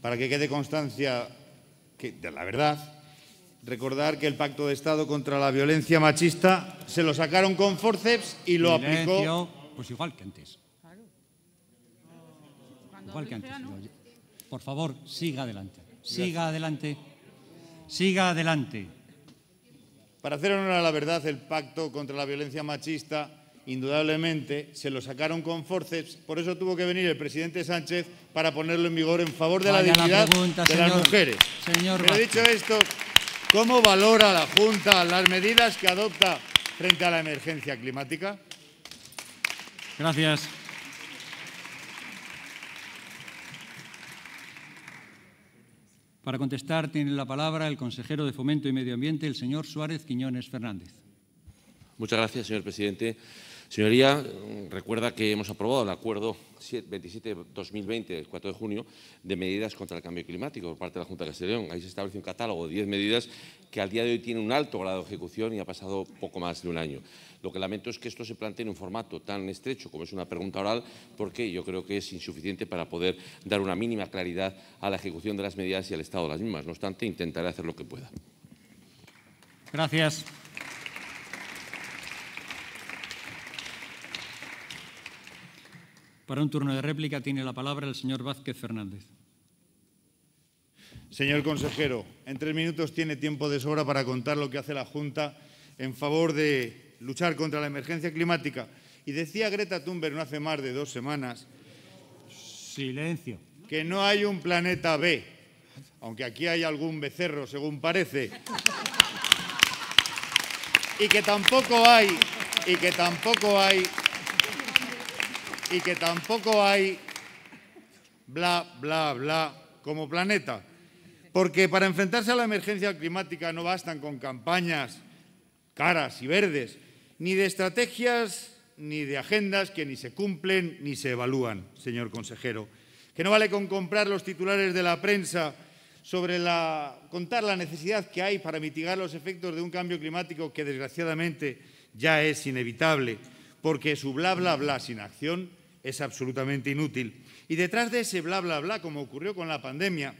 Para que quede constancia que, de la verdad, recordar que el pacto de Estado contra la violencia machista se lo sacaron con forceps y lo Silencio. aplicó. Pues igual que antes. Igual que antes. Ah, Por favor, siga adelante. Siga adelante. Siga adelante. Para hacer honor a la verdad, el pacto contra la violencia machista indudablemente se lo sacaron con forceps, por eso tuvo que venir el presidente Sánchez para ponerlo en vigor en favor de la dignidad de las mujeres. Señor Pero dicho esto, ¿cómo valora la Junta las medidas que adopta frente a la emergencia climática? Gracias. Para contestar tiene la palabra el consejero de Fomento y Medio Ambiente, el señor Suárez Quiñones Fernández. Muchas gracias, señor presidente. Señoría, recuerda que hemos aprobado el acuerdo 27-2020 del 4 de junio de medidas contra el cambio climático por parte de la Junta de Castellón. Ahí se establece un catálogo de 10 medidas que al día de hoy tiene un alto grado de ejecución y ha pasado poco más de un año. Lo que lamento es que esto se plantee en un formato tan estrecho como es una pregunta oral porque yo creo que es insuficiente para poder dar una mínima claridad a la ejecución de las medidas y al estado de las mismas. No obstante, intentaré hacer lo que pueda. Gracias. Para un turno de réplica tiene la palabra el señor Vázquez Fernández. Señor consejero, en tres minutos tiene tiempo de sobra para contar lo que hace la Junta en favor de luchar contra la emergencia climática. Y decía Greta Thunberg no hace más de dos semanas. Silencio. Que no hay un planeta B, aunque aquí hay algún becerro, según parece. Y que tampoco hay, y que tampoco hay y que tampoco hay bla, bla, bla como planeta. Porque para enfrentarse a la emergencia climática no bastan con campañas caras y verdes, ni de estrategias ni de agendas que ni se cumplen ni se evalúan, señor consejero. Que no vale con comprar los titulares de la prensa sobre la, contar la necesidad que hay para mitigar los efectos de un cambio climático que desgraciadamente ya es inevitable, porque su bla, bla, bla sin acción es absolutamente inútil. Y detrás de ese bla, bla, bla, como ocurrió con la pandemia,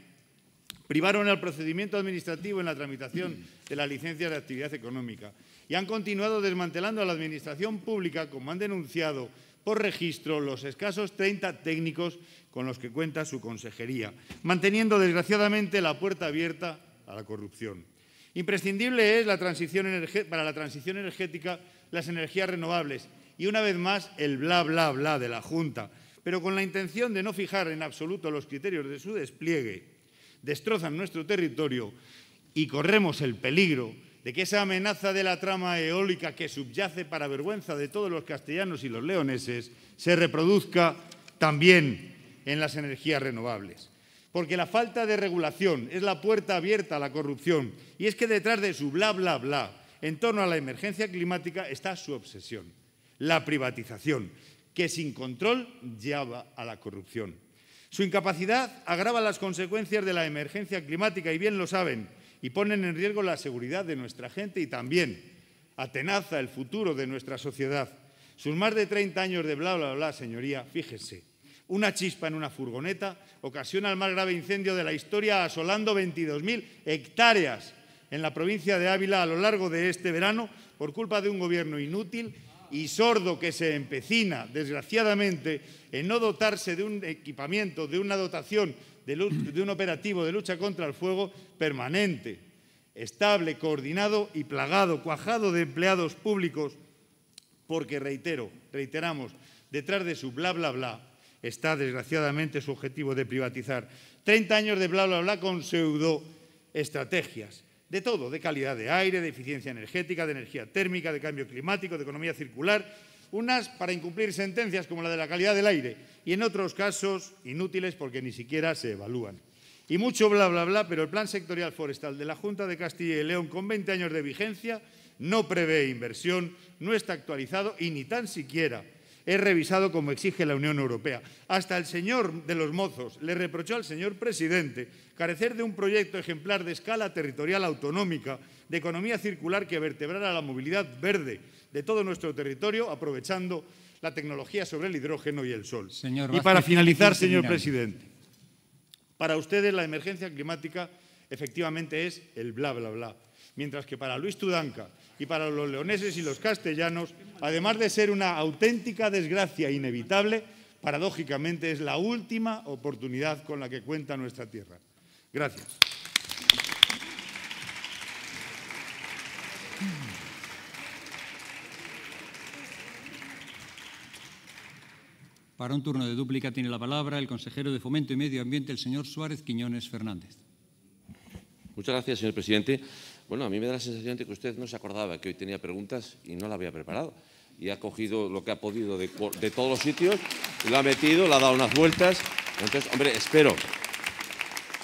privaron el procedimiento administrativo en la tramitación de la licencia de actividad económica y han continuado desmantelando a la administración pública, como han denunciado por registro los escasos 30 técnicos con los que cuenta su consejería, manteniendo desgraciadamente la puerta abierta a la corrupción. Imprescindible es la transición para la transición energética las energías renovables y una vez más el bla, bla, bla de la Junta, pero con la intención de no fijar en absoluto los criterios de su despliegue, destrozan nuestro territorio y corremos el peligro de que esa amenaza de la trama eólica que subyace para vergüenza de todos los castellanos y los leoneses se reproduzca también en las energías renovables. Porque la falta de regulación es la puerta abierta a la corrupción y es que detrás de su bla, bla, bla en torno a la emergencia climática está su obsesión la privatización, que sin control lleva a la corrupción. Su incapacidad agrava las consecuencias de la emergencia climática, y bien lo saben, y ponen en riesgo la seguridad de nuestra gente y también atenaza el futuro de nuestra sociedad. Sus más de 30 años de bla, bla, bla, señoría, fíjense. Una chispa en una furgoneta ocasiona el más grave incendio de la historia, asolando 22.000 hectáreas en la provincia de Ávila a lo largo de este verano por culpa de un gobierno inútil y sordo que se empecina, desgraciadamente, en no dotarse de un equipamiento, de una dotación, de, un operativo de lucha contra el fuego permanente, estable, coordinado y plagado, cuajado de empleados públicos, porque reitero, reiteramos, detrás de su bla, bla, bla, está desgraciadamente su objetivo de privatizar. 30 años de bla, bla, bla con pseudo estrategias de todo, de calidad de aire, de eficiencia energética, de energía térmica, de cambio climático, de economía circular, unas para incumplir sentencias como la de la calidad del aire y en otros casos inútiles porque ni siquiera se evalúan. Y mucho bla, bla, bla, pero el Plan Sectorial Forestal de la Junta de Castilla y León, con 20 años de vigencia, no prevé inversión, no está actualizado y ni tan siquiera He revisado como exige la Unión Europea. Hasta el señor de los mozos le reprochó al señor presidente carecer de un proyecto ejemplar de escala territorial autonómica, de economía circular que vertebrara la movilidad verde de todo nuestro territorio, aprovechando la tecnología sobre el hidrógeno y el sol. y para finalizar, señor presidente, para ustedes la emergencia climática efectivamente es el bla, bla, bla. Mientras que para Luis Tudanca y para los leoneses y los castellanos, además de ser una auténtica desgracia inevitable, paradójicamente es la última oportunidad con la que cuenta nuestra tierra. Gracias. Para un turno de dúplica tiene la palabra el consejero de Fomento y Medio Ambiente, el señor Suárez Quiñones Fernández. Muchas gracias, señor presidente. Bueno, a mí me da la sensación de que usted no se acordaba que hoy tenía preguntas y no la había preparado. Y ha cogido lo que ha podido de, todos los sitios, lo ha metido, la ha dado unas vueltas. Entonces, hombre, espero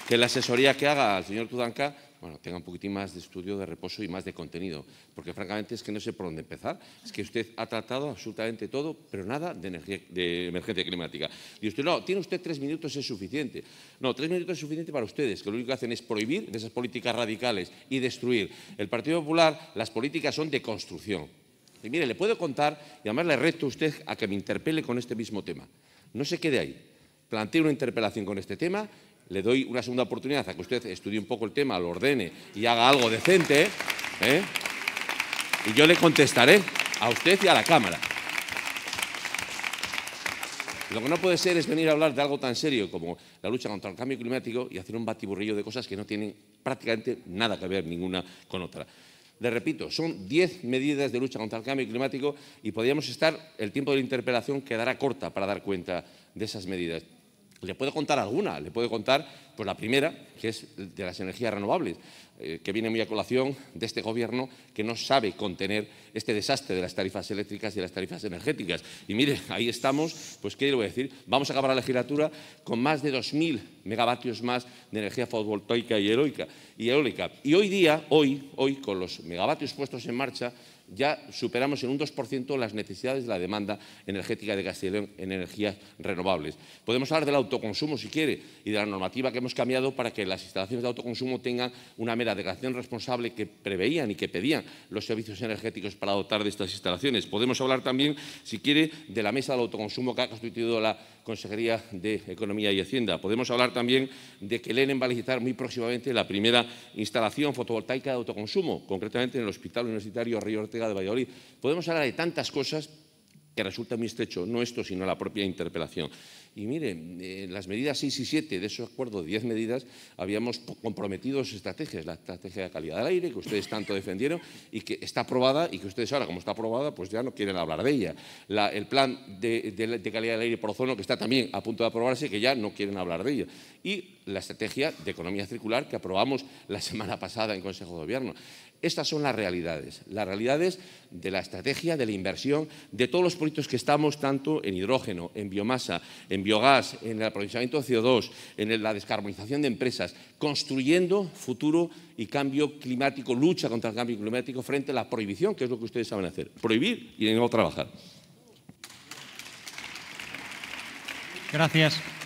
que la asesoría que haga al señor Tudanca bueno, tenga un poquitín más de estudio, de reposo y más de contenido. Porque francamente es que no sé por dónde empezar. Es que usted ha tratado absolutamente todo, pero nada de, emergencia climática. Y usted, no, tiene usted tres minutos, es suficiente. No, tres minutos es suficiente para ustedes, que lo único que hacen es prohibir esas políticas radicales y destruir. El Partido Popular, las políticas son de construcción. Y mire, le puedo contar, y además le reto a usted a que me interpele con este mismo tema. No se quede ahí. Plantee una interpelación con este tema, le doy una segunda oportunidad a que usted estudie un poco el tema, lo ordene y haga algo decente, ¿eh? y yo le contestaré a usted y a la Cámara. Lo que no puede ser es venir a hablar de algo tan serio como la lucha contra el cambio climático y hacer un batiburrillo de cosas que no tienen prácticamente nada que ver ninguna con otra. Le repito, son 10 medidas de lucha contra el cambio climático y podríamos estar, el tiempo de la interpelación quedará corta para dar cuenta de esas medidas. Pues le puedo contar alguna, le puedo contar pues, la primera, que es de las energías renovables, eh, que viene muy a colación de este gobierno que no sabe contener este desastre de las tarifas eléctricas y de las tarifas energéticas. Y mire, ahí estamos, pues qué le voy a decir, vamos a acabar la legislatura con más de 2.000 megavatios más de energía fotovoltaica y eólica. Y hoy día, hoy, hoy, con los megavatios puestos en marcha, ya superamos en un 2% las necesidades de la demanda energética de Castilla en energías renovables. Podemos hablar del autoconsumo, si quiere, y de la normativa que hemos cambiado para que las instalaciones de autoconsumo tengan una mera declaración responsable que preveían y que pedían los servicios energéticos para dotar de estas instalaciones. Podemos hablar también, si quiere, de la mesa del autoconsumo que ha constituido la Consejería de Economía y Hacienda. Podemos hablar también de que el va a licitar muy próximamente la primera instalación fotovoltaica de autoconsumo, concretamente en el Hospital Universitario Río de Valladolid. Podemos hablar de tantas cosas que resulta muy estrecho, no esto, sino la propia interpelación. Y mire, en eh, las medidas 6 y 7 de esos acuerdos de 10 medidas habíamos comprometido estrategias, la estrategia de calidad del aire, que ustedes tanto defendieron y que está aprobada y que ustedes ahora, como está aprobada, pues ya no quieren hablar de ella. el plan de, calidad del aire por ozono, que está también a punto de aprobarse, que ya no quieren hablar de ella. Y la estrategia de economía circular que aprobamos la semana pasada en Consejo de Gobierno. Estas son las realidades, las realidades de la estrategia, de la inversión, de todos los proyectos que estamos, tanto en hidrógeno, en biomasa, en biogás, en el aprovechamiento de CO2, en la descarbonización de empresas, construyendo futuro y cambio climático, lucha contra el cambio climático frente a la prohibición, que es lo que ustedes saben hacer, prohibir y no trabajar. Gracias.